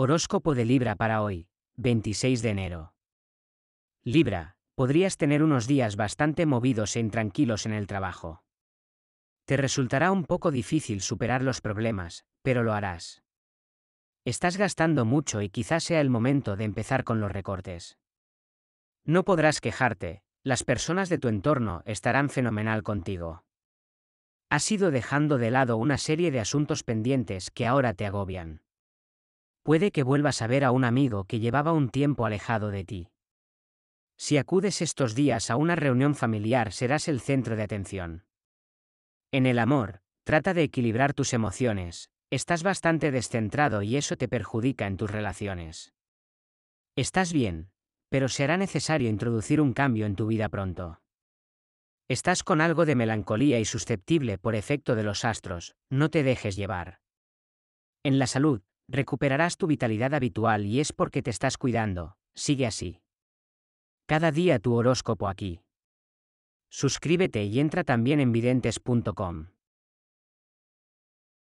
Horóscopo de Libra para hoy, 26 de enero. Libra, podrías tener unos días bastante movidos e intranquilos en el trabajo. Te resultará un poco difícil superar los problemas, pero lo harás. Estás gastando mucho y quizás sea el momento de empezar con los recortes. No podrás quejarte, las personas de tu entorno estarán fenomenal contigo. Has ido dejando de lado una serie de asuntos pendientes que ahora te agobian. Puede que vuelvas a ver a un amigo que llevaba un tiempo alejado de ti. Si acudes estos días a una reunión familiar serás el centro de atención. En el amor, trata de equilibrar tus emociones, estás bastante descentrado y eso te perjudica en tus relaciones. Estás bien, pero será necesario introducir un cambio en tu vida pronto. Estás con algo de melancolía y susceptible por efecto de los astros, no te dejes llevar. En la salud, Recuperarás tu vitalidad habitual y es porque te estás cuidando, sigue así. Cada día tu horóscopo aquí. Suscríbete y entra también en videntes.com.